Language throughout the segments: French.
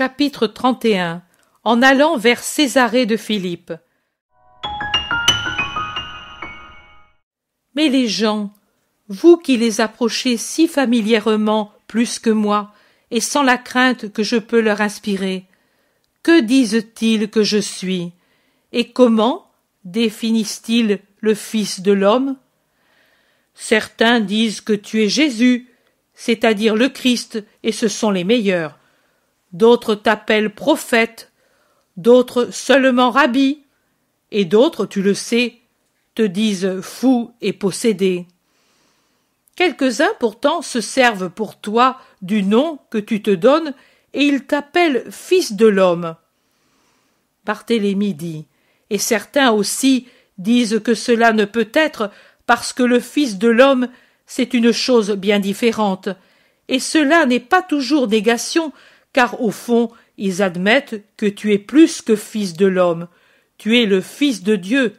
Chapitre 31 En allant vers Césarée de Philippe Mais les gens, vous qui les approchez si familièrement plus que moi, et sans la crainte que je peux leur inspirer, que disent-ils que je suis Et comment définissent-ils le Fils de l'homme Certains disent que tu es Jésus, c'est-à-dire le Christ, et ce sont les meilleurs d'autres t'appellent prophète, d'autres seulement rabbi, et d'autres, tu le sais, te disent fou et possédé. Quelques-uns pourtant se servent pour toi du nom que tu te donnes et ils t'appellent fils de l'homme. Barthélemy dit, et certains aussi disent que cela ne peut être parce que le fils de l'homme c'est une chose bien différente, et cela n'est pas toujours négation car au fond ils admettent que tu es plus que fils de l'homme, tu es le fils de Dieu.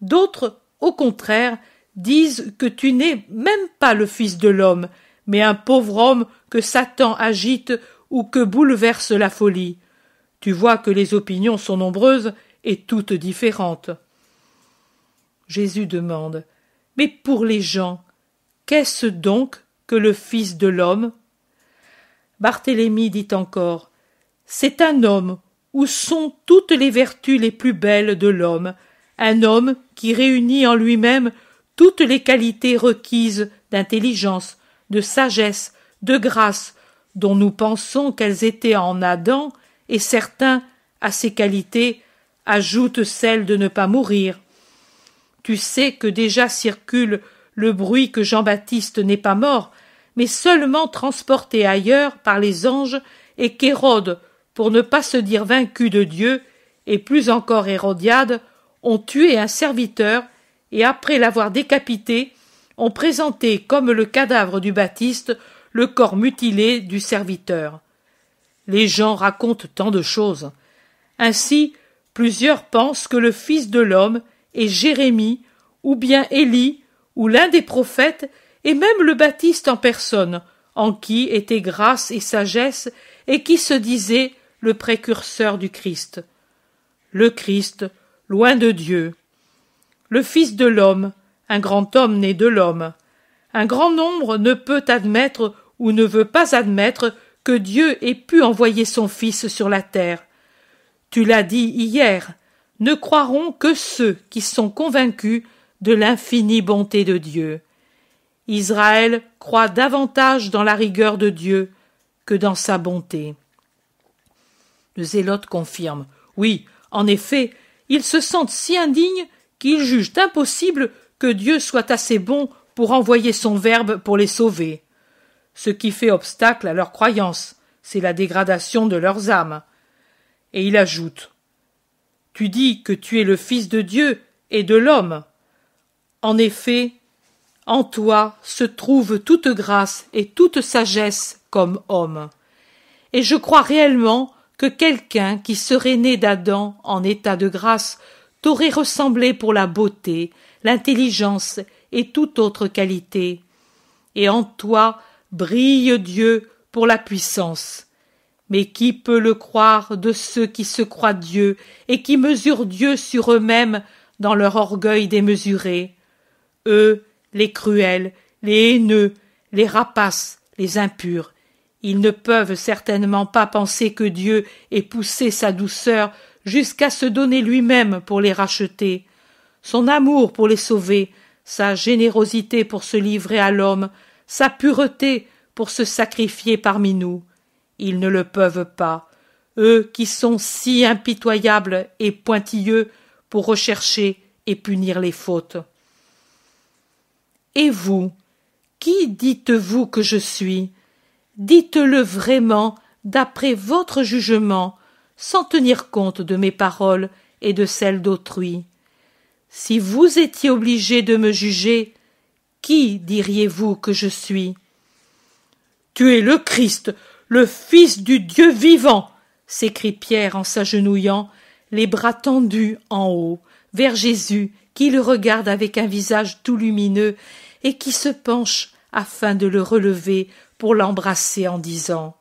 D'autres, au contraire, disent que tu n'es même pas le fils de l'homme, mais un pauvre homme que Satan agite ou que bouleverse la folie. Tu vois que les opinions sont nombreuses et toutes différentes. Jésus demande. Mais pour les gens, qu'est ce donc que le Fils de l'homme? Barthélemy dit encore C'est un homme où sont toutes les vertus les plus belles de l'homme, un homme qui réunit en lui-même toutes les qualités requises d'intelligence, de sagesse, de grâce, dont nous pensons qu'elles étaient en Adam, et certains, à ces qualités, ajoutent celles de ne pas mourir. Tu sais que déjà circule le bruit que Jean-Baptiste n'est pas mort, mais seulement transporté ailleurs par les anges et qu'Hérode, pour ne pas se dire vaincu de Dieu, et plus encore Hérodiade, ont tué un serviteur et après l'avoir décapité, ont présenté comme le cadavre du Baptiste le corps mutilé du serviteur. Les gens racontent tant de choses. Ainsi, plusieurs pensent que le Fils de l'homme est Jérémie, ou bien Élie, ou l'un des prophètes et même le Baptiste en personne, en qui était grâce et sagesse, et qui se disait le précurseur du Christ. Le Christ, loin de Dieu. Le Fils de l'homme, un grand homme né de l'homme. Un grand nombre ne peut admettre ou ne veut pas admettre que Dieu ait pu envoyer son Fils sur la terre. Tu l'as dit hier, ne croiront que ceux qui sont convaincus de l'infinie bonté de Dieu. Israël croit davantage dans la rigueur de Dieu que dans sa bonté. Le zélote confirme. Oui, en effet, ils se sentent si indignes qu'ils jugent impossible que Dieu soit assez bon pour envoyer son Verbe pour les sauver. Ce qui fait obstacle à leur croyance, c'est la dégradation de leurs âmes. Et il ajoute Tu dis que tu es le Fils de Dieu et de l'homme. En effet, en toi se trouve toute grâce et toute sagesse comme homme. Et je crois réellement que quelqu'un qui serait né d'Adam en état de grâce t'aurait ressemblé pour la beauté, l'intelligence et toute autre qualité. Et en toi brille Dieu pour la puissance. Mais qui peut le croire de ceux qui se croient Dieu et qui mesurent Dieu sur eux-mêmes dans leur orgueil démesuré Eux les cruels, les haineux, les rapaces, les impurs. Ils ne peuvent certainement pas penser que Dieu ait poussé sa douceur jusqu'à se donner lui-même pour les racheter. Son amour pour les sauver, sa générosité pour se livrer à l'homme, sa pureté pour se sacrifier parmi nous. Ils ne le peuvent pas, eux qui sont si impitoyables et pointilleux pour rechercher et punir les fautes. Et vous, qui dites-vous que je suis Dites-le vraiment d'après votre jugement, sans tenir compte de mes paroles et de celles d'autrui. Si vous étiez obligé de me juger, qui diriez-vous que je suis Tu es le Christ, le Fils du Dieu vivant s'écrie Pierre en s'agenouillant, les bras tendus en haut, vers Jésus qui le regarde avec un visage tout lumineux et qui se penche afin de le relever pour l'embrasser en disant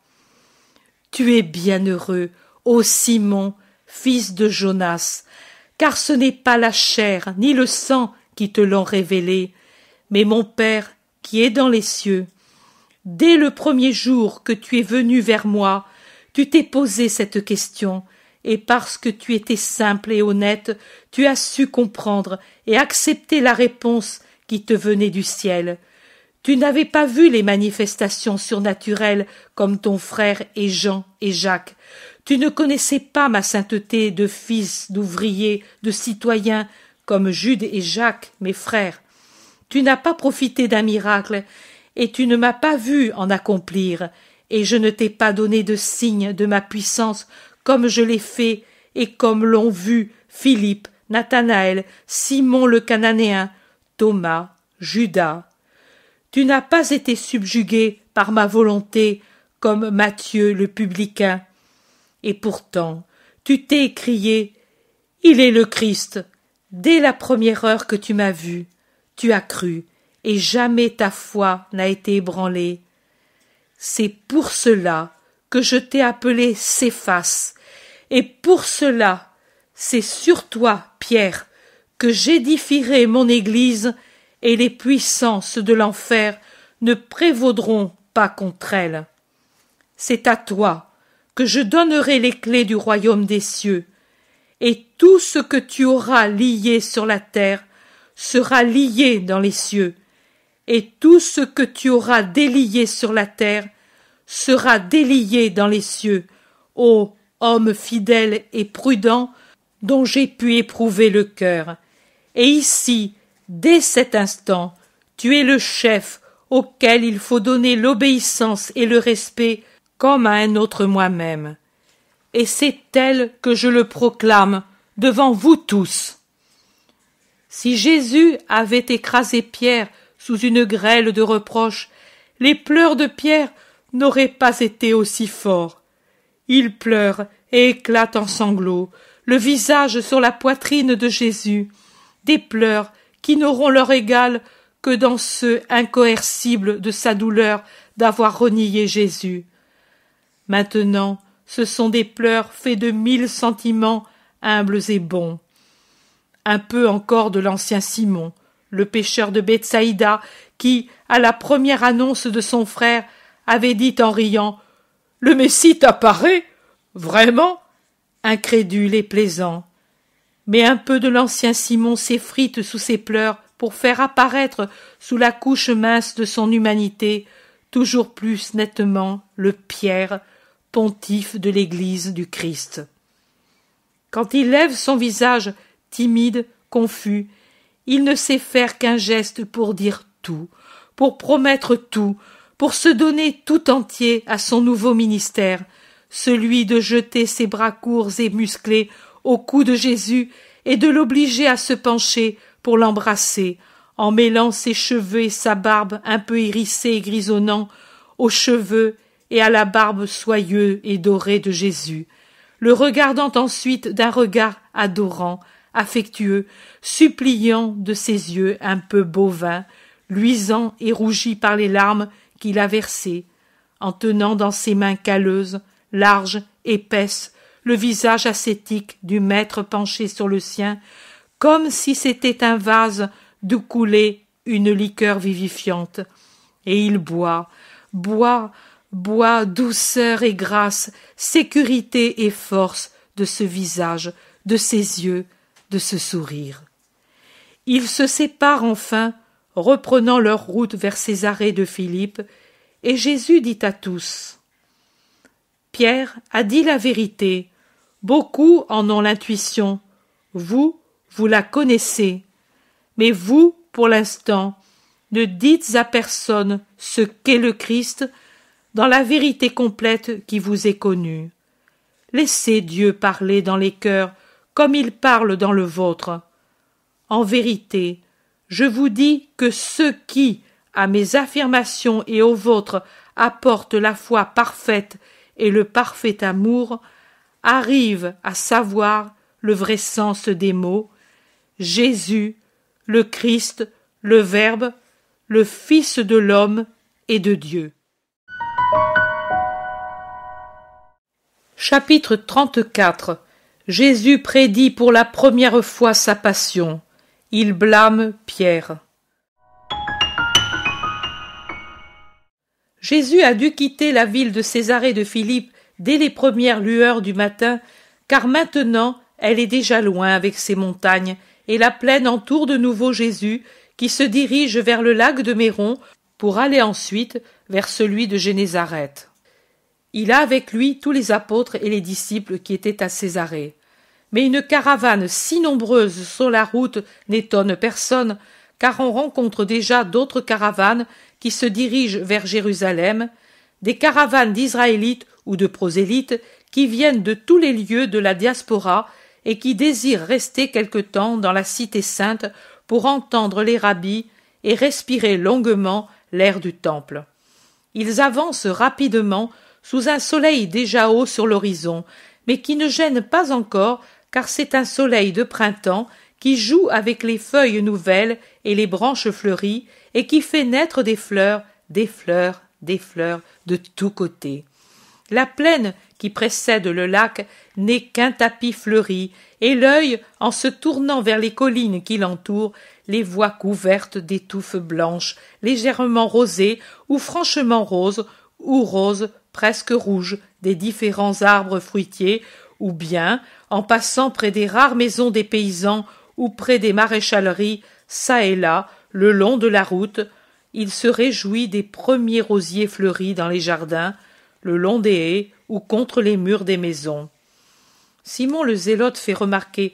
Tu es heureux, ô Simon, fils de Jonas, car ce n'est pas la chair ni le sang qui te l'ont révélé, mais mon Père qui est dans les cieux. Dès le premier jour que tu es venu vers moi, tu t'es posé cette question, et parce que tu étais simple et honnête, tu as su comprendre et accepter la réponse qui te venait du ciel. Tu n'avais pas vu les manifestations surnaturelles comme ton frère et Jean et Jacques. Tu ne connaissais pas ma sainteté de fils, d'ouvrier, de citoyen, comme Jude et Jacques, mes frères. Tu n'as pas profité d'un miracle, et tu ne m'as pas vu en accomplir, et je ne t'ai pas donné de signe de ma puissance comme je l'ai fait et comme l'ont vu Philippe, Nathanaël, Simon le Cananéen, Thomas, Judas. Tu n'as pas été subjugué par ma volonté comme Matthieu le publicain. Et pourtant, tu t'es crié « Il est le Christ. Dès la première heure que tu m'as vu, tu as cru, et jamais ta foi n'a été ébranlée. C'est pour cela que je t'ai appelé Céphas, et pour cela, c'est sur toi, Pierre, que j'édifierai mon Église, et les puissances de l'enfer ne prévaudront pas contre elle. C'est à toi que je donnerai les clés du royaume des cieux, et tout ce que tu auras lié sur la terre sera lié dans les cieux, et tout ce que tu auras délié sur la terre sera délié dans les cieux. Ô homme fidèle et prudent dont j'ai pu éprouver le cœur. Et ici, dès cet instant, tu es le chef auquel il faut donner l'obéissance et le respect comme à un autre moi-même. Et c'est tel que je le proclame devant vous tous. Si Jésus avait écrasé Pierre sous une grêle de reproches, les pleurs de Pierre n'auraient pas été aussi forts. Il pleure et éclate en sanglots, le visage sur la poitrine de Jésus, des pleurs qui n'auront leur égal que dans ceux incoercibles de sa douleur d'avoir renié Jésus. Maintenant, ce sont des pleurs faits de mille sentiments humbles et bons. Un peu encore de l'ancien Simon, le pêcheur de Bethsaïda, qui, à la première annonce de son frère, avait dit en riant le Messie t'apparaît Vraiment Incrédule et plaisant. Mais un peu de l'ancien Simon s'effrite sous ses pleurs pour faire apparaître sous la couche mince de son humanité toujours plus nettement le Pierre, pontife de l'Église du Christ. Quand il lève son visage timide, confus, il ne sait faire qu'un geste pour dire tout, pour promettre tout, pour se donner tout entier à son nouveau ministère, celui de jeter ses bras courts et musclés au cou de Jésus et de l'obliger à se pencher pour l'embrasser, en mêlant ses cheveux et sa barbe un peu hérissée et grisonnant aux cheveux et à la barbe soyeux et dorée de Jésus, le regardant ensuite d'un regard adorant, affectueux, suppliant de ses yeux un peu bovins, luisant et rougis par les larmes qu'il a versé, en tenant dans ses mains calleuses, larges, épaisses, le visage ascétique du maître penché sur le sien, comme si c'était un vase d'où coulait une liqueur vivifiante. Et il boit, boit, boit douceur et grâce, sécurité et force de ce visage, de ses yeux, de ce sourire. Il se sépare enfin reprenant leur route vers Césarée de Philippe, et Jésus dit à tous Pierre a dit la vérité, beaucoup en ont l'intuition, vous, vous la connaissez, mais vous, pour l'instant, ne dites à personne ce qu'est le Christ dans la vérité complète qui vous est connue. Laissez Dieu parler dans les cœurs comme il parle dans le vôtre. En vérité, je vous dis que ceux qui, à mes affirmations et aux vôtres, apportent la foi parfaite et le parfait amour, arrivent à savoir le vrai sens des mots Jésus, le Christ, le Verbe, le Fils de l'homme et de Dieu. Chapitre 34 Jésus prédit pour la première fois sa passion. Il blâme Pierre. Jésus a dû quitter la ville de Césarée de Philippe dès les premières lueurs du matin, car maintenant elle est déjà loin avec ses montagnes, et la plaine entoure de nouveau Jésus, qui se dirige vers le lac de Méron pour aller ensuite vers celui de Génézareth. Il a avec lui tous les apôtres et les disciples qui étaient à Césarée. Mais une caravane si nombreuse sur la route n'étonne personne, car on rencontre déjà d'autres caravanes qui se dirigent vers Jérusalem, des caravanes d'Israélites ou de prosélytes qui viennent de tous les lieux de la diaspora et qui désirent rester quelque temps dans la cité sainte pour entendre les rabbis et respirer longuement l'air du temple. Ils avancent rapidement sous un soleil déjà haut sur l'horizon, mais qui ne gêne pas encore car c'est un soleil de printemps qui joue avec les feuilles nouvelles et les branches fleuries, et qui fait naître des fleurs, des fleurs, des fleurs de tous côtés. La plaine qui précède le lac n'est qu'un tapis fleuri, et l'œil, en se tournant vers les collines qui l'entourent, les voit couvertes d'étouffes blanches, légèrement rosées ou franchement roses, ou roses presque rouges des différents arbres fruitiers ou bien en passant près des rares maisons des paysans ou près des maréchaleries, çà et là, le long de la route, il se réjouit des premiers rosiers fleuris dans les jardins, le long des haies ou contre les murs des maisons. Simon le zélote fait remarquer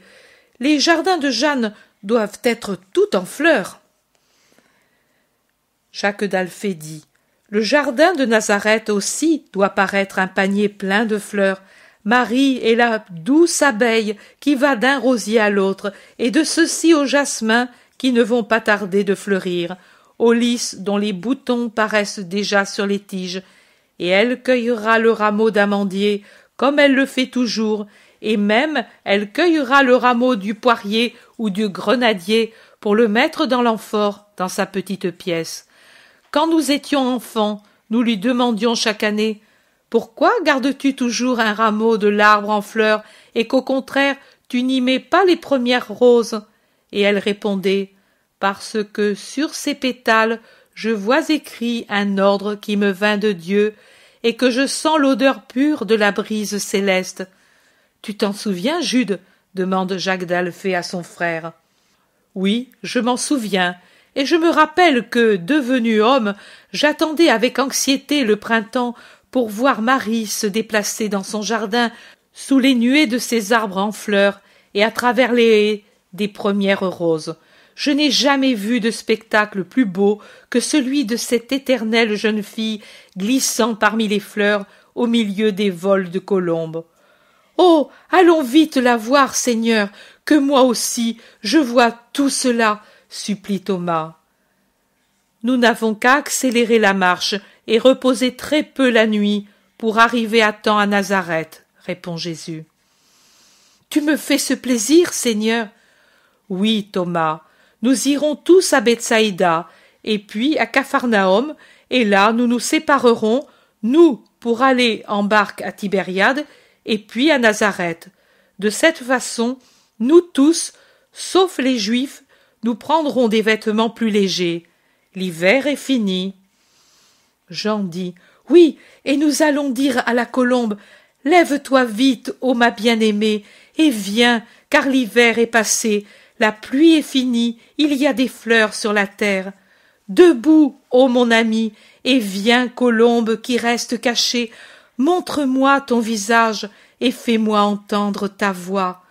Les jardins de Jeanne doivent être tout en fleurs. Jacques d'Alphée dit Le jardin de Nazareth aussi doit paraître un panier plein de fleurs, Marie est la douce abeille qui va d'un rosier à l'autre, et de ceux-ci aux jasmins qui ne vont pas tarder de fleurir, aux lys dont les boutons paraissent déjà sur les tiges, et elle cueillera le rameau d'amandier comme elle le fait toujours, et même elle cueillera le rameau du poirier ou du grenadier pour le mettre dans l'amphore, dans sa petite pièce. Quand nous étions enfants, nous lui demandions chaque année pourquoi gardes-tu toujours un rameau de l'arbre en fleurs et qu'au contraire tu n'y mets pas les premières roses Et elle répondait Parce que sur ces pétales je vois écrit un ordre qui me vint de Dieu et que je sens l'odeur pure de la brise céleste. Tu t'en souviens, Jude demande Jacques d'Alphée à son frère. Oui, je m'en souviens, et je me rappelle que, devenu homme, j'attendais avec anxiété le printemps pour voir Marie se déplacer dans son jardin sous les nuées de ses arbres en fleurs et à travers les haies des premières roses. Je n'ai jamais vu de spectacle plus beau que celui de cette éternelle jeune fille glissant parmi les fleurs au milieu des vols de colombes. Oh. Allons vite la voir, Seigneur, que moi aussi je vois tout cela, supplie Thomas. Nous n'avons qu'à accélérer la marche, et reposer très peu la nuit pour arriver à temps à Nazareth, répond Jésus. Tu me fais ce plaisir, Seigneur. Oui, Thomas, nous irons tous à Bethsaïda, et puis à Capharnaüm, et là nous nous séparerons, nous pour aller en barque à Tibériade, et puis à Nazareth. De cette façon, nous tous, sauf les Juifs, nous prendrons des vêtements plus légers. L'hiver est fini. Jean dit Oui, et nous allons dire à la colombe Lève-toi vite, ô ma bien-aimée, et viens, car l'hiver est passé, la pluie est finie, il y a des fleurs sur la terre. Debout, ô mon ami, et viens, colombe qui reste cachée, montre-moi ton visage et fais-moi entendre ta voix.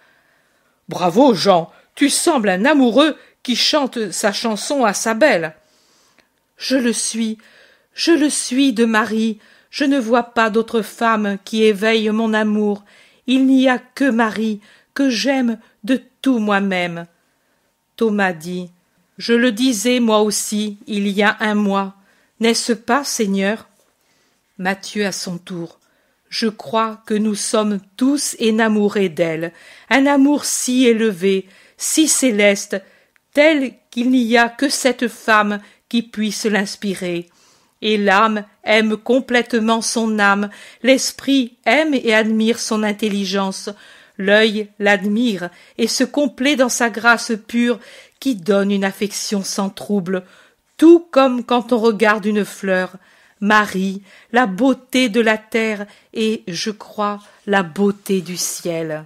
Bravo, Jean, tu sembles un amoureux qui chante sa chanson à sa belle. Je le suis, je le suis de Marie, je ne vois pas d'autre femme qui éveille mon amour, il n'y a que Marie, que j'aime de tout moi-même. Thomas dit Je le disais moi aussi il y a un mois, n'est-ce pas, Seigneur Mathieu à son tour je crois que nous sommes tous enamourés d'elle, un amour si élevé, si céleste, tel qu'il n'y a que cette femme qui puisse l'inspirer et l'âme aime complètement son âme, l'esprit aime et admire son intelligence, l'œil l'admire et se complaît dans sa grâce pure qui donne une affection sans trouble, tout comme quand on regarde une fleur. Marie, la beauté de la terre et, je crois, la beauté du ciel.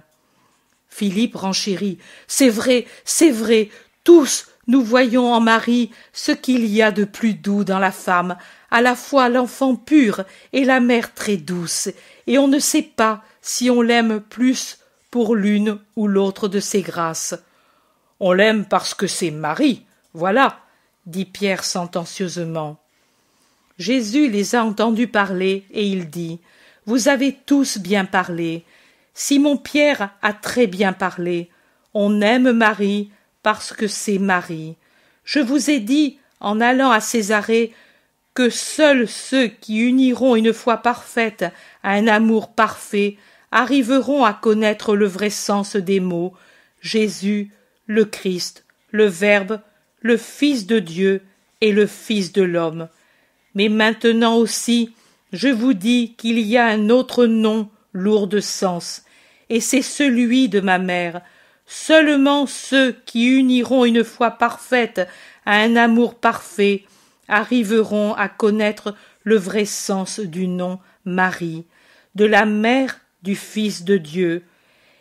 Philippe renchérit. C'est vrai, c'est vrai, tous nous voyons en Marie ce qu'il y a de plus doux dans la femme, à la fois l'enfant pur et la mère très douce, et on ne sait pas si on l'aime plus pour l'une ou l'autre de ses grâces. On l'aime parce que c'est Marie, voilà, dit Pierre sentencieusement. Jésus les a entendus parler, et il dit. Vous avez tous bien parlé. Simon Pierre a très bien parlé. On aime Marie parce que c'est Marie. Je vous ai dit, en allant à Césarée, seuls ceux qui uniront une foi parfaite à un amour parfait arriveront à connaître le vrai sens des mots Jésus, le Christ, le Verbe, le Fils de Dieu et le Fils de l'homme. Mais maintenant aussi, je vous dis qu'il y a un autre nom lourd de sens, et c'est celui de ma mère. Seulement ceux qui uniront une foi parfaite à un amour parfait arriveront à connaître le vrai sens du nom Marie, de la mère du Fils de Dieu,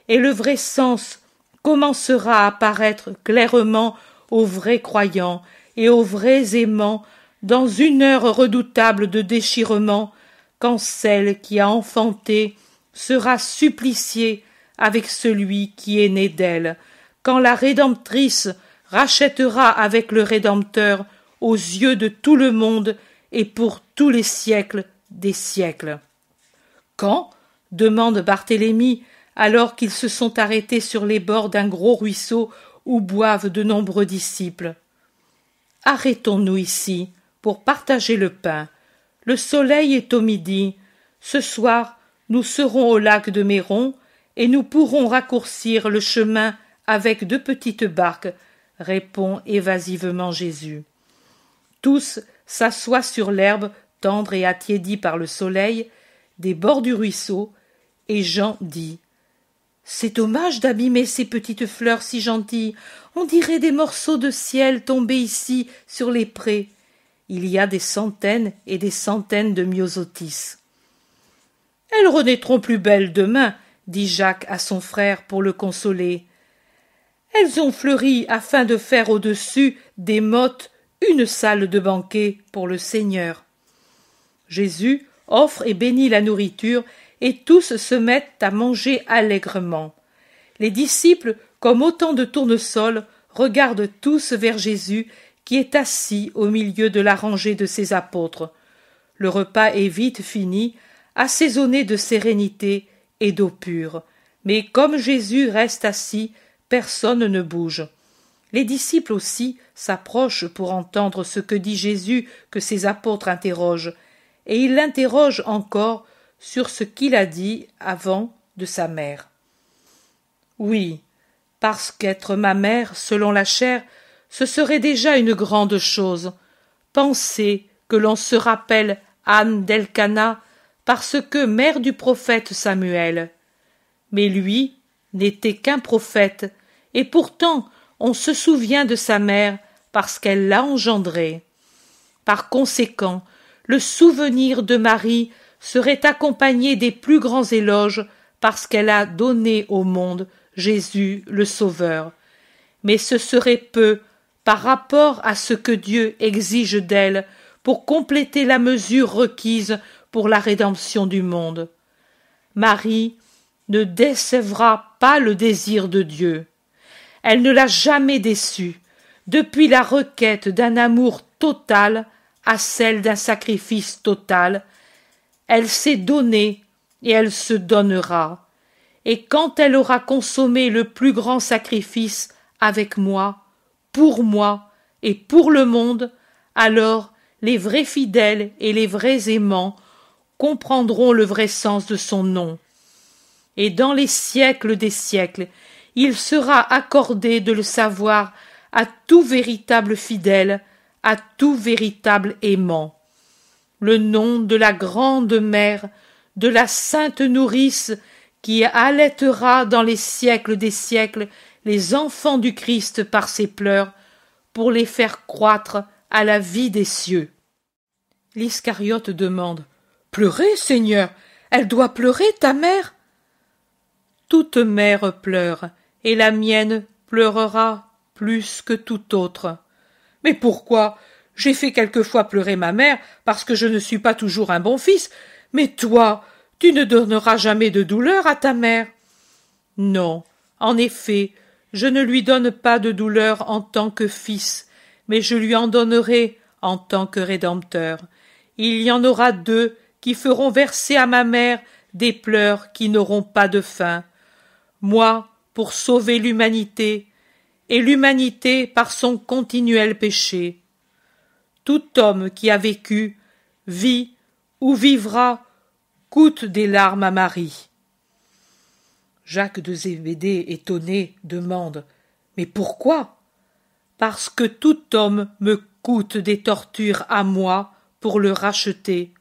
et le vrai sens commencera à paraître clairement aux vrais croyants et aux vrais aimants dans une heure redoutable de déchirement, quand celle qui a enfanté sera suppliciée avec celui qui est né d'elle, quand la Rédemptrice rachètera avec le Rédempteur aux yeux de tout le monde et pour tous les siècles des siècles. Quand demande Barthélemy, alors qu'ils se sont arrêtés sur les bords d'un gros ruisseau où boivent de nombreux disciples. Arrêtons-nous ici pour partager le pain. Le soleil est au midi. Ce soir, nous serons au lac de Méron et nous pourrons raccourcir le chemin avec deux petites barques, répond évasivement Jésus. Tous s'assoient sur l'herbe tendre et attiédie par le soleil, des bords du ruisseau, et Jean dit C'est dommage d'abîmer ces petites fleurs si gentilles. On dirait des morceaux de ciel tombés ici sur les prés. Il y a des centaines et des centaines de myosotis. Elles renaîtront plus belles demain, dit Jacques à son frère pour le consoler. Elles ont fleuri afin de faire au-dessus des mottes une salle de banquet pour le Seigneur. Jésus offre et bénit la nourriture, et tous se mettent à manger allègrement. Les disciples, comme autant de tournesols, regardent tous vers Jésus qui est assis au milieu de la rangée de ses apôtres. Le repas est vite fini, assaisonné de sérénité et d'eau pure. Mais comme Jésus reste assis, personne ne bouge. Les disciples aussi s'approchent pour entendre ce que dit Jésus que ses apôtres interrogent, et ils l'interrogent encore sur ce qu'il a dit avant de sa mère. Oui, parce qu'être ma mère, selon la chair, ce serait déjà une grande chose. Pensez que l'on se rappelle Anne d'Elcana parce que mère du prophète Samuel. Mais lui n'était qu'un prophète, et pourtant on se souvient de sa mère parce qu'elle l'a engendrée. Par conséquent, le souvenir de Marie serait accompagné des plus grands éloges parce qu'elle a donné au monde Jésus le Sauveur. Mais ce serait peu par rapport à ce que Dieu exige d'elle pour compléter la mesure requise pour la rédemption du monde. Marie ne décevra pas le désir de Dieu. Elle ne l'a jamais déçu, depuis la requête d'un amour total à celle d'un sacrifice total. Elle s'est donnée et elle se donnera. Et quand elle aura consommé le plus grand sacrifice avec moi, pour moi et pour le monde, alors les vrais fidèles et les vrais aimants comprendront le vrai sens de son nom. Et dans les siècles des siècles, il sera accordé de le savoir à tout véritable fidèle, à tout véritable aimant. Le nom de la grande mère, de la sainte nourrice qui allaitera dans les siècles des siècles les enfants du Christ par ses pleurs, pour les faire croître à la vie des cieux. L'Iscariote demande Pleurer, Seigneur Elle doit pleurer, ta mère Toute mère pleure, et la mienne pleurera plus que tout autre. Mais pourquoi J'ai fait quelquefois pleurer ma mère parce que je ne suis pas toujours un bon fils. Mais toi, tu ne donneras jamais de douleur à ta mère. Non, en effet, je ne lui donne pas de douleur en tant que fils, mais je lui en donnerai en tant que rédempteur. Il y en aura deux qui feront verser à ma mère des pleurs qui n'auront pas de fin. Moi, pour sauver l'humanité, et l'humanité par son continuel péché. Tout homme qui a vécu, vit ou vivra, coûte des larmes à Marie. Jacques de Zébédée, étonné, demande Mais pourquoi Parce que tout homme me coûte des tortures à moi pour le racheter.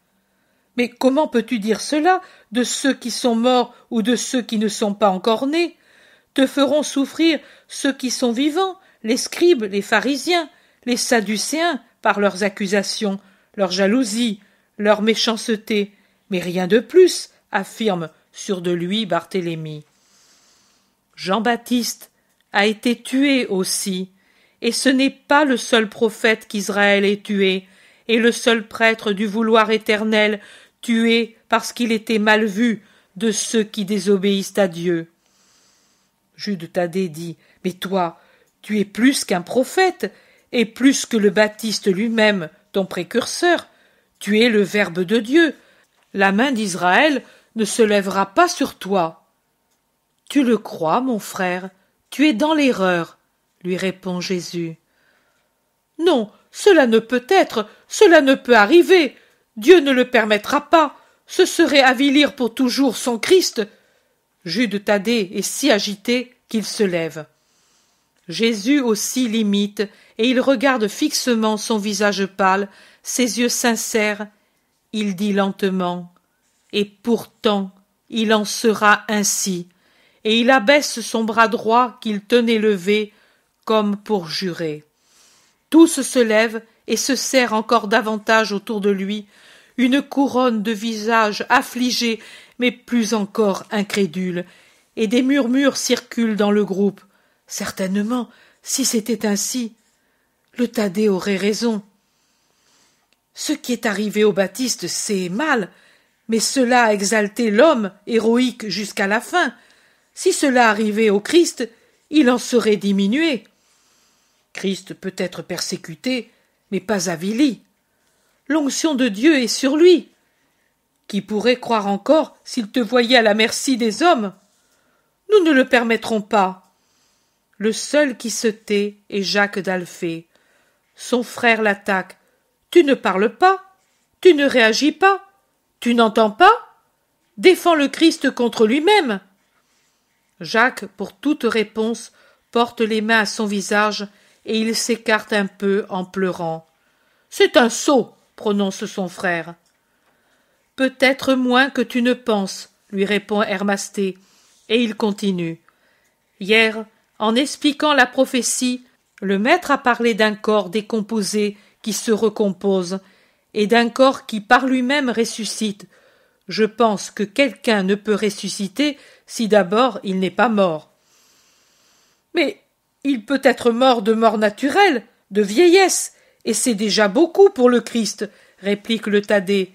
Mais comment peux-tu dire cela de ceux qui sont morts ou de ceux qui ne sont pas encore nés te feront souffrir ceux qui sont vivants, les scribes, les pharisiens, les sadducéens, par leurs accusations, leur jalousie, leur méchanceté, mais rien de plus, affirme sur de lui Barthélemy. Jean-Baptiste a été tué aussi, et ce n'est pas le seul prophète qu'Israël ait tué, et le seul prêtre du vouloir éternel tué parce qu'il était mal vu de ceux qui désobéissent à Dieu. Jude Thaddée dit Mais toi, tu es plus qu'un prophète, et plus que le Baptiste lui-même, ton précurseur. Tu es le Verbe de Dieu. La main d'Israël ne se lèvera pas sur toi. Tu le crois, mon frère, tu es dans l'erreur, lui répond Jésus. Non, cela ne peut être, cela ne peut arriver. Dieu ne le permettra pas. Ce serait avilir pour toujours son Christ Jude Thaddée est si agité qu'il se lève. Jésus aussi l'imite, et il regarde fixement son visage pâle, ses yeux sincères. Il dit lentement Et pourtant, il en sera ainsi. Et il abaisse son bras droit qu'il tenait levé, comme pour jurer. Tous se lèvent et se serrent encore davantage autour de lui, une couronne de visages affligés, mais plus encore incrédules, et des murmures circulent dans le groupe. Certainement, si c'était ainsi, le Thaddée aurait raison. Ce qui est arrivé au Baptiste, c'est mal, mais cela a exalté l'homme héroïque jusqu'à la fin. Si cela arrivait au Christ, il en serait diminué. Christ peut être persécuté, mais pas avili. L'onction de Dieu est sur lui. Qui pourrait croire encore s'il te voyait à la merci des hommes? Nous ne le permettrons pas. Le seul qui se tait est Jacques d'Alphée. Son frère l'attaque. Tu ne parles pas, tu ne réagis pas, tu n'entends pas, défends le Christ contre lui-même. Jacques, pour toute réponse, porte les mains à son visage et il s'écarte un peu en pleurant. C'est un sot, prononce son frère. Peut-être moins que tu ne penses, lui répond Hermasté, et il continue. Hier, en expliquant la prophétie, le maître a parlé d'un corps décomposé qui se recompose, et d'un corps qui par lui-même ressuscite. Je pense que quelqu'un ne peut ressusciter si d'abord il n'est pas mort. Mais il peut être mort de mort naturelle, de vieillesse, et c'est déjà beaucoup pour le Christ, réplique le Thaddée,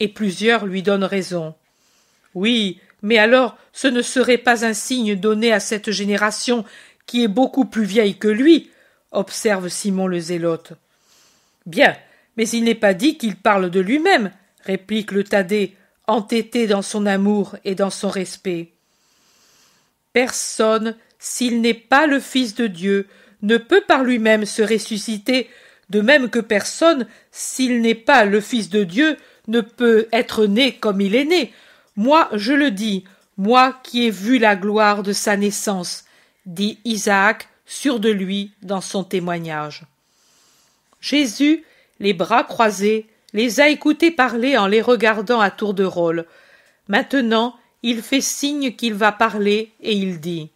et plusieurs lui donnent raison. Oui, mais alors ce ne serait pas un signe donné à cette génération qui est beaucoup plus vieille que lui, observe Simon le Zélote. Bien, mais il n'est pas dit qu'il parle de lui-même, réplique le Thaddée, entêté dans son amour et dans son respect. Personne, s'il n'est pas le Fils de Dieu, ne peut par lui-même se ressusciter de même que personne, s'il n'est pas le Fils de Dieu, ne peut être né comme il est né. Moi, je le dis, moi qui ai vu la gloire de sa naissance, dit Isaac, sûr de lui, dans son témoignage. Jésus, les bras croisés, les a écoutés parler en les regardant à tour de rôle. Maintenant, il fait signe qu'il va parler, et il dit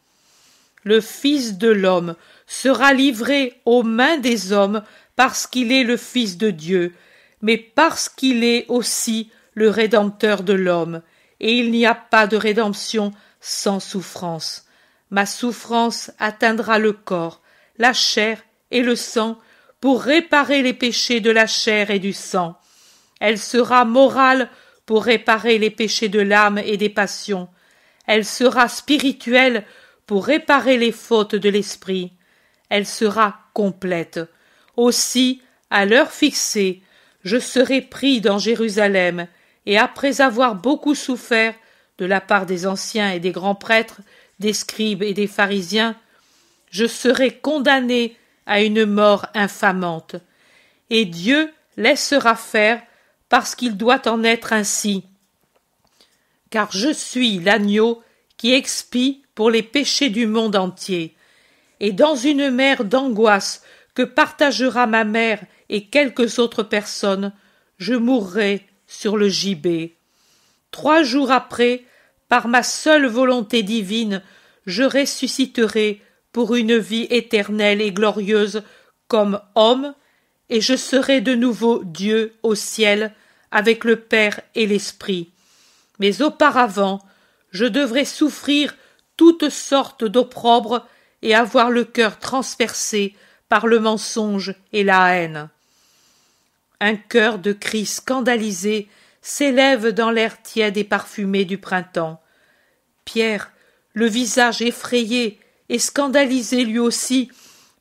Le Fils de l'homme sera livré aux mains des hommes parce qu'il est le Fils de Dieu, mais parce qu'il est aussi le Rédempteur de l'homme, et il n'y a pas de rédemption sans souffrance. Ma souffrance atteindra le corps, la chair et le sang, pour réparer les péchés de la chair et du sang. Elle sera morale pour réparer les péchés de l'âme et des passions. Elle sera spirituelle pour réparer les fautes de l'esprit. Elle sera complète aussi, à l'heure fixée, je serai pris dans Jérusalem, et après avoir beaucoup souffert de la part des anciens et des grands prêtres, des scribes et des pharisiens, je serai condamné à une mort infamante. Et Dieu laissera faire parce qu'il doit en être ainsi. Car je suis l'agneau qui expie pour les péchés du monde entier. Et dans une mer d'angoisse que partagera ma mère et quelques autres personnes, je mourrai sur le gibet. Trois jours après, par ma seule volonté divine, je ressusciterai pour une vie éternelle et glorieuse comme homme, et je serai de nouveau Dieu au ciel avec le Père et l'Esprit. Mais auparavant, je devrais souffrir toutes sortes d'opprobres et avoir le cœur transpercé par le mensonge et la haine. Un cœur de cris scandalisé s'élève dans l'air tiède et parfumé du printemps. Pierre, le visage effrayé et scandalisé lui aussi,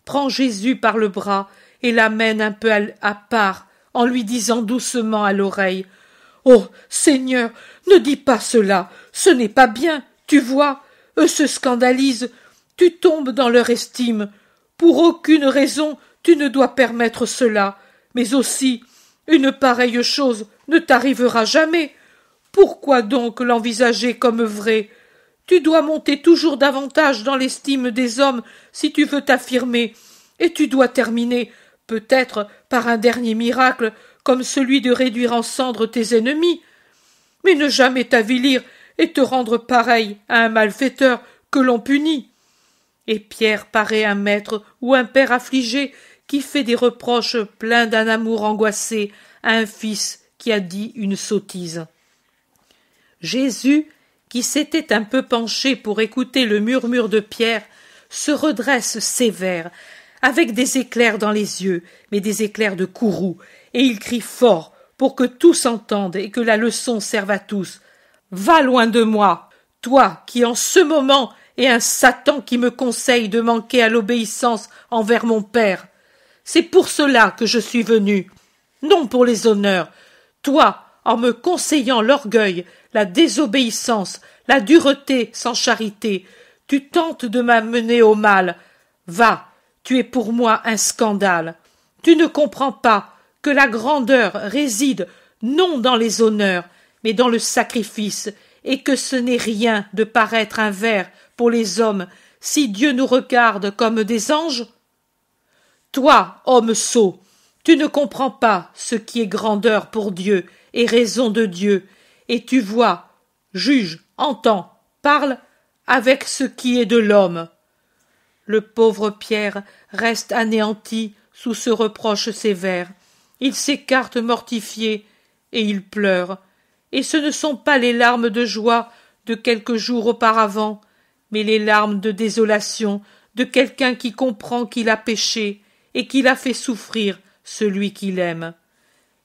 prend Jésus par le bras et l'amène un peu à part en lui disant doucement à l'oreille Oh Seigneur, ne dis pas cela, ce n'est pas bien, tu vois, eux se scandalisent, tu tombes dans leur estime, pour aucune raison tu ne dois permettre cela, mais aussi une pareille chose ne t'arrivera jamais. Pourquoi donc l'envisager comme vrai? Tu dois monter toujours davantage dans l'estime des hommes si tu veux t'affirmer, et tu dois terminer, peut-être par un dernier miracle, comme celui de réduire en cendres tes ennemis, mais ne jamais t'avilir et te rendre pareil à un malfaiteur que l'on punit et Pierre paraît un maître ou un père affligé qui fait des reproches pleins d'un amour angoissé à un fils qui a dit une sottise. Jésus, qui s'était un peu penché pour écouter le murmure de Pierre, se redresse sévère, avec des éclairs dans les yeux, mais des éclairs de courroux, et il crie fort pour que tous entendent et que la leçon serve à tous. Va loin de moi, toi qui en ce moment et un Satan qui me conseille de manquer à l'obéissance envers mon Père. C'est pour cela que je suis venu, non pour les honneurs. Toi, en me conseillant l'orgueil, la désobéissance, la dureté sans charité, tu tentes de m'amener au mal. Va, tu es pour moi un scandale. Tu ne comprends pas que la grandeur réside non dans les honneurs, mais dans le sacrifice et que ce n'est rien de paraître un ver pour les hommes si Dieu nous regarde comme des anges Toi, homme sot, tu ne comprends pas ce qui est grandeur pour Dieu et raison de Dieu, et tu vois, juge, entends, parle avec ce qui est de l'homme. Le pauvre Pierre reste anéanti sous ce reproche sévère. Il s'écarte mortifié et il pleure et ce ne sont pas les larmes de joie de quelques jours auparavant, mais les larmes de désolation de quelqu'un qui comprend qu'il a péché et qu'il a fait souffrir celui qu'il aime.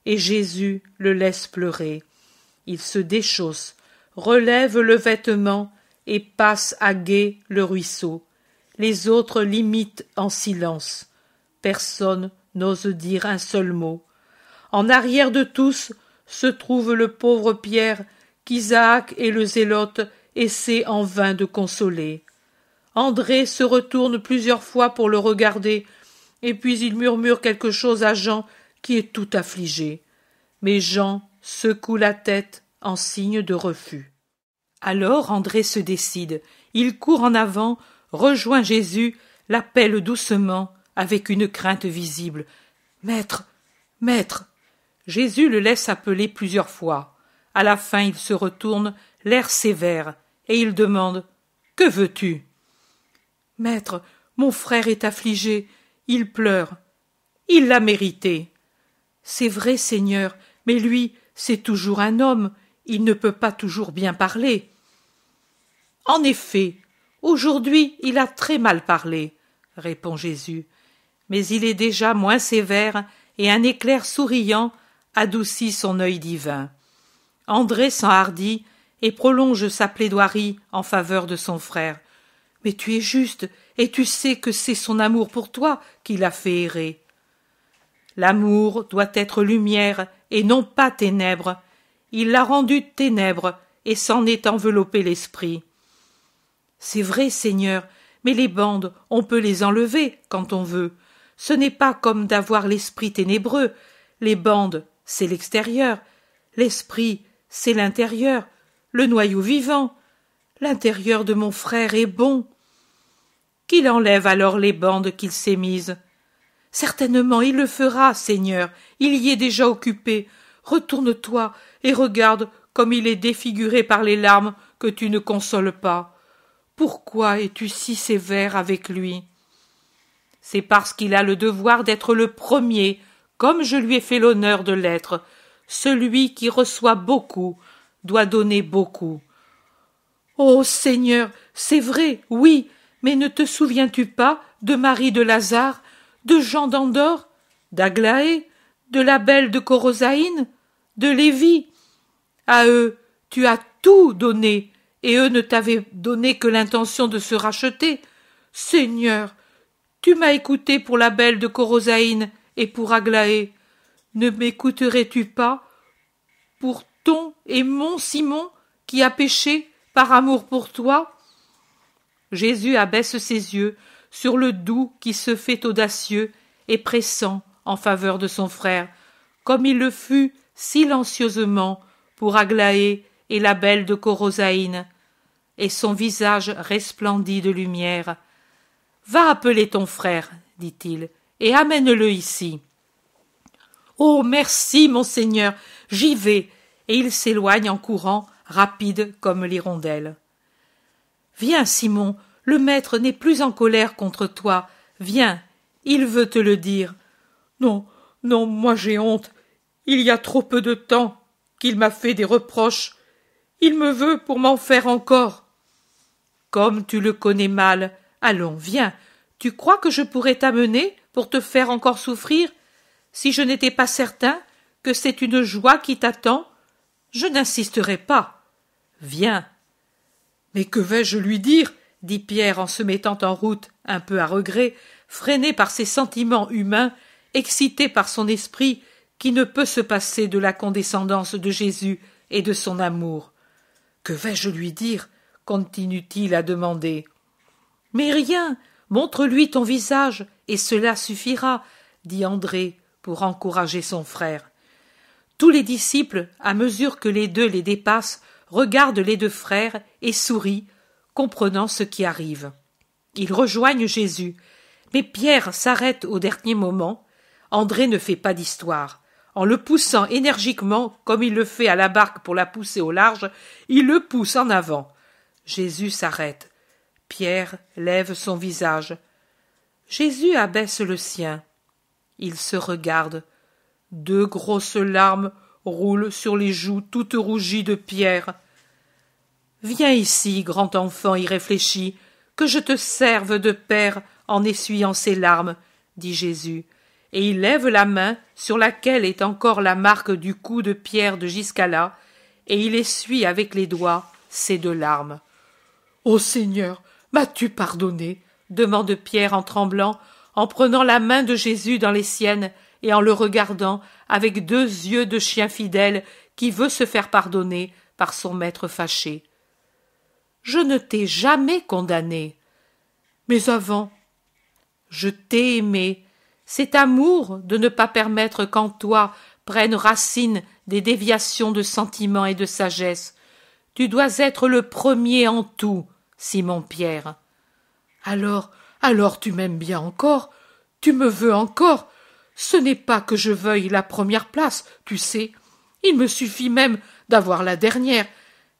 Et Jésus le laisse pleurer. Il se déchausse, relève le vêtement et passe à gué le ruisseau. Les autres l'imitent en silence. Personne n'ose dire un seul mot. En arrière de tous, se trouve le pauvre Pierre qu'Isaac et le zélote essaient en vain de consoler. André se retourne plusieurs fois pour le regarder, et puis il murmure quelque chose à Jean qui est tout affligé. Mais Jean secoue la tête en signe de refus. Alors André se décide. Il court en avant, rejoint Jésus, l'appelle doucement, avec une crainte visible. Maître, maître, Jésus le laisse appeler plusieurs fois. À la fin, il se retourne, l'air sévère, et il demande Que veux-tu Maître, mon frère est affligé, il pleure. Il l'a mérité. C'est vrai, Seigneur, mais lui, c'est toujours un homme, il ne peut pas toujours bien parler. En effet, aujourd'hui il a très mal parlé, répond Jésus, mais il est déjà moins sévère, et un éclair souriant adoucit son œil divin. André s'enhardit et prolonge sa plaidoirie en faveur de son frère. Mais tu es juste, et tu sais que c'est son amour pour toi qui l'a fait errer. L'amour doit être lumière et non pas ténèbres. Il l'a rendu ténèbres et s'en est enveloppé l'esprit. C'est vrai, Seigneur, mais les bandes, on peut les enlever quand on veut. Ce n'est pas comme d'avoir l'esprit ténébreux. Les bandes, c'est l'extérieur, l'esprit, c'est l'intérieur, le noyau vivant. L'intérieur de mon frère est bon. Qu'il enlève alors les bandes qu'il s'est mises. Certainement il le fera, Seigneur, il y est déjà occupé. Retourne toi et regarde comme il est défiguré par les larmes que tu ne consoles pas. Pourquoi es tu si sévère avec lui? C'est parce qu'il a le devoir d'être le premier comme je lui ai fait l'honneur de l'être. Celui qui reçoit beaucoup doit donner beaucoup. Oh Seigneur, c'est vrai, oui, mais ne te souviens-tu pas de Marie de Lazare, de Jean d'Andorre, d'Aglaé, de la belle de Corosaïne, de Lévi À eux, tu as tout donné, et eux ne t'avaient donné que l'intention de se racheter. Seigneur, tu m'as écouté pour la belle de Corosaïne, et pour Aglaé. Ne m'écouterais tu pas pour ton et mon Simon qui a péché par amour pour toi? Jésus abaisse ses yeux sur le doux qui se fait audacieux et pressant en faveur de son frère, comme il le fut silencieusement pour Aglaé et la belle de Corosaïne, et son visage resplendit de lumière. Va appeler ton frère, dit-il, et amène-le ici. Oh merci, monseigneur, j'y vais. Et il s'éloigne en courant, rapide comme l'hirondelle. Viens, Simon, le maître n'est plus en colère contre toi. Viens, il veut te le dire. Non, non, moi j'ai honte. Il y a trop peu de temps qu'il m'a fait des reproches. Il me veut pour m'en faire encore. Comme tu le connais mal, allons, viens. Tu crois que je pourrais t'amener pour te faire encore souffrir, si je n'étais pas certain que c'est une joie qui t'attend, je n'insisterais pas. Viens. Mais que vais-je lui dire dit Pierre en se mettant en route, un peu à regret, freiné par ses sentiments humains, excité par son esprit qui ne peut se passer de la condescendance de Jésus et de son amour. Que vais-je lui dire continue-t-il à demander. Mais rien, Montre-lui ton visage, et cela suffira, dit André pour encourager son frère. Tous les disciples, à mesure que les deux les dépassent, regardent les deux frères et sourient, comprenant ce qui arrive. Ils rejoignent Jésus, mais Pierre s'arrête au dernier moment. André ne fait pas d'histoire. En le poussant énergiquement, comme il le fait à la barque pour la pousser au large, il le pousse en avant. Jésus s'arrête. Pierre lève son visage. Jésus abaisse le sien. Il se regarde. Deux grosses larmes roulent sur les joues toutes rougies de Pierre. Viens ici, grand enfant irréfléchi, que je te serve de père en essuyant ces larmes, dit Jésus, et il lève la main sur laquelle est encore la marque du coup de Pierre de Giscala, et il essuie avec les doigts ces deux larmes. Ô Seigneur, M'as-tu pardonné demande Pierre en tremblant, en prenant la main de Jésus dans les siennes et en le regardant avec deux yeux de chien fidèle qui veut se faire pardonner par son maître fâché. Je ne t'ai jamais condamné. Mais avant, je t'ai aimé. Cet amour de ne pas permettre qu'en toi prennent racine des déviations de sentiments et de sagesse. Tu dois être le premier en tout, Simon Pierre. Alors, alors tu m'aimes bien encore, tu me veux encore. Ce n'est pas que je veuille la première place, tu sais. Il me suffit même d'avoir la dernière,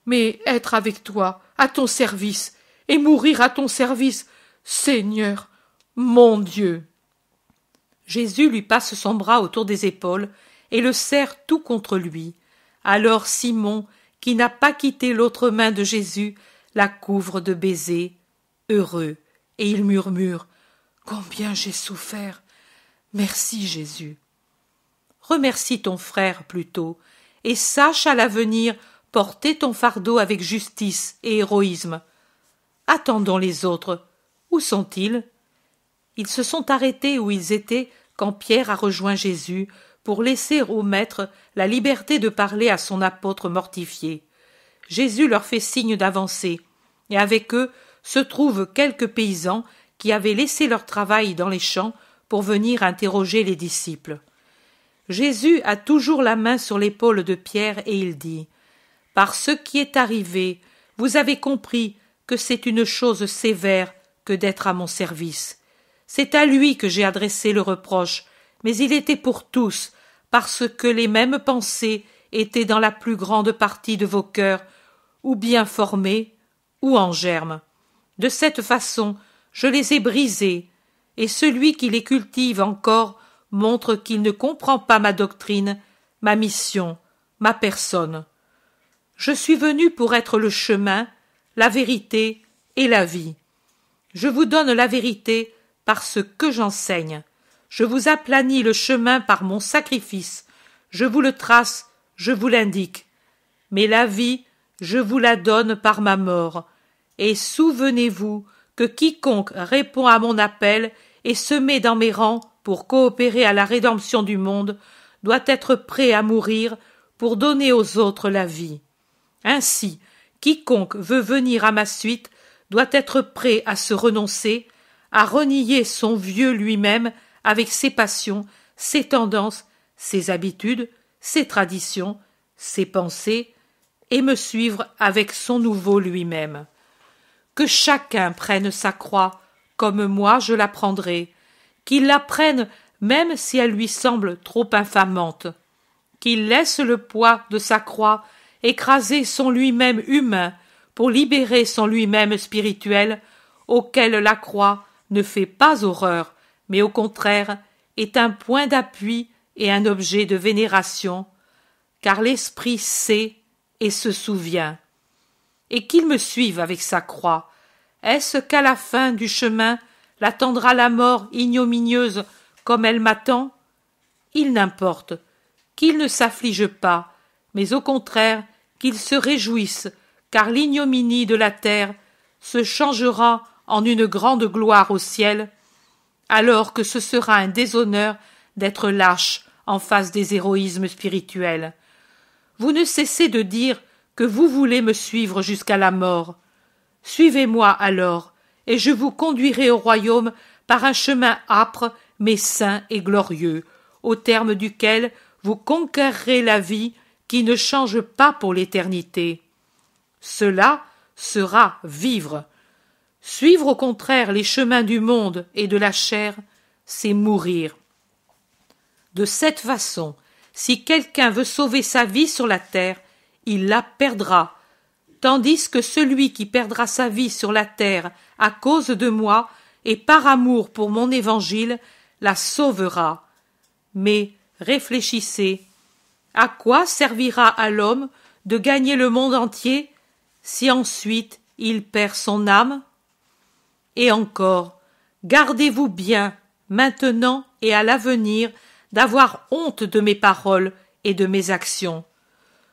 mais être avec toi, à ton service, et mourir à ton service, Seigneur, mon Dieu. Jésus lui passe son bras autour des épaules et le serre tout contre lui. Alors Simon, qui n'a pas quitté l'autre main de Jésus, la couvre de baisers, heureux, et il murmure Combien j'ai souffert Merci, Jésus. Remercie ton frère plutôt, et sache à l'avenir porter ton fardeau avec justice et héroïsme. Attendons les autres. Où sont-ils Ils se sont arrêtés où ils étaient quand Pierre a rejoint Jésus pour laisser au Maître la liberté de parler à son apôtre mortifié. Jésus leur fait signe d'avancer, et avec eux se trouvent quelques paysans qui avaient laissé leur travail dans les champs pour venir interroger les disciples. Jésus a toujours la main sur l'épaule de Pierre et il dit Par ce qui est arrivé, vous avez compris que c'est une chose sévère que d'être à mon service. C'est à lui que j'ai adressé le reproche, mais il était pour tous, parce que les mêmes pensées étaient dans la plus grande partie de vos cœurs, ou bien formés, ou en germe. De cette façon, je les ai brisés, et celui qui les cultive encore montre qu'il ne comprend pas ma doctrine, ma mission, ma personne. Je suis venu pour être le chemin, la vérité et la vie. Je vous donne la vérité par ce que j'enseigne. Je vous aplanis le chemin par mon sacrifice. Je vous le trace je vous l'indique. Mais la vie, je vous la donne par ma mort. Et souvenez-vous que quiconque répond à mon appel et se met dans mes rangs pour coopérer à la rédemption du monde doit être prêt à mourir pour donner aux autres la vie. Ainsi, quiconque veut venir à ma suite doit être prêt à se renoncer, à renier son vieux lui-même avec ses passions, ses tendances, ses habitudes, ses traditions, ses pensées, et me suivre avec son nouveau lui-même. Que chacun prenne sa croix, comme moi je la prendrai, qu'il la prenne même si elle lui semble trop infamante, qu'il laisse le poids de sa croix écraser son lui-même humain pour libérer son lui-même spirituel auquel la croix ne fait pas horreur, mais au contraire est un point d'appui et un objet de vénération, car l'Esprit sait et se souvient. Et qu'il me suive avec sa croix. Est-ce qu'à la fin du chemin l'attendra la mort ignominieuse comme elle m'attend Il n'importe, qu'il ne s'afflige pas, mais au contraire qu'il se réjouisse, car l'ignominie de la terre se changera en une grande gloire au ciel, alors que ce sera un déshonneur d'être lâche en face des héroïsmes spirituels. Vous ne cessez de dire que vous voulez me suivre jusqu'à la mort. Suivez-moi alors, et je vous conduirai au royaume par un chemin âpre, mais saint et glorieux, au terme duquel vous conquérerez la vie qui ne change pas pour l'éternité. Cela sera vivre. Suivre au contraire les chemins du monde et de la chair, c'est mourir de cette façon. Si quelqu'un veut sauver sa vie sur la terre, il la perdra, tandis que celui qui perdra sa vie sur la terre à cause de moi et par amour pour mon évangile la sauvera. Mais réfléchissez. À quoi servira à l'homme de gagner le monde entier si ensuite il perd son âme Et encore, gardez-vous bien, maintenant et à l'avenir, d'avoir honte de mes paroles et de mes actions.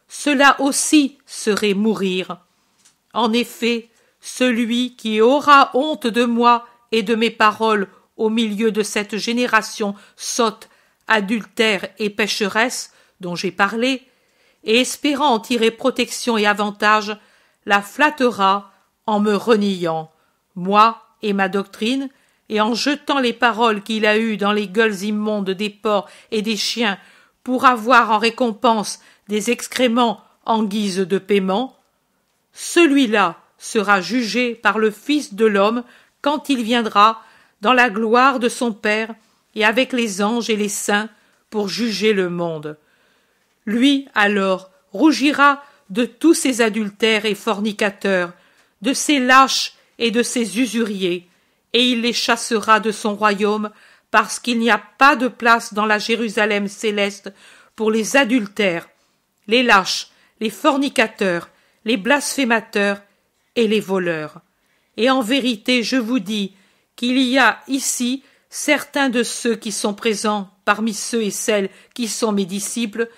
Cela aussi serait mourir. En effet, celui qui aura honte de moi et de mes paroles au milieu de cette génération sotte, adultère et pécheresse dont j'ai parlé, et espérant en tirer protection et avantage, la flattera en me reniant, moi et ma doctrine, et en jetant les paroles qu'il a eues dans les gueules immondes des porcs et des chiens pour avoir en récompense des excréments en guise de paiement, celui-là sera jugé par le Fils de l'homme quand il viendra dans la gloire de son Père et avec les anges et les saints pour juger le monde. Lui alors rougira de tous ses adultères et fornicateurs, de ses lâches et de ses usuriers, et il les chassera de son royaume, parce qu'il n'y a pas de place dans la Jérusalem céleste pour les adultères, les lâches, les fornicateurs, les blasphémateurs et les voleurs. Et en vérité, je vous dis qu'il y a ici certains de ceux qui sont présents parmi ceux et celles qui sont mes disciples,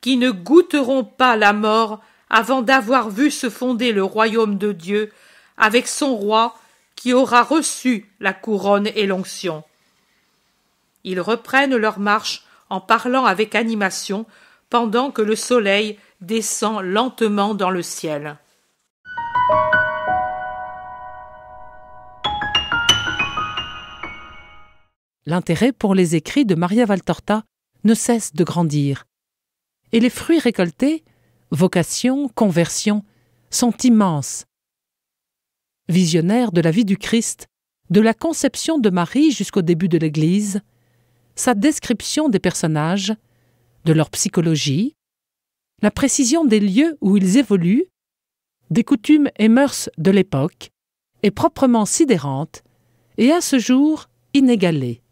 qui ne goûteront pas la mort avant d'avoir vu se fonder le royaume de Dieu avec son roi qui aura reçu la couronne et l'onction. Ils reprennent leur marche en parlant avec animation pendant que le soleil descend lentement dans le ciel. L'intérêt pour les écrits de Maria Valtorta ne cesse de grandir. Et les fruits récoltés, vocation, conversion, sont immenses visionnaire de la vie du Christ, de la conception de Marie jusqu'au début de l'Église, sa description des personnages, de leur psychologie, la précision des lieux où ils évoluent, des coutumes et mœurs de l'époque, est proprement sidérante et à ce jour inégalée.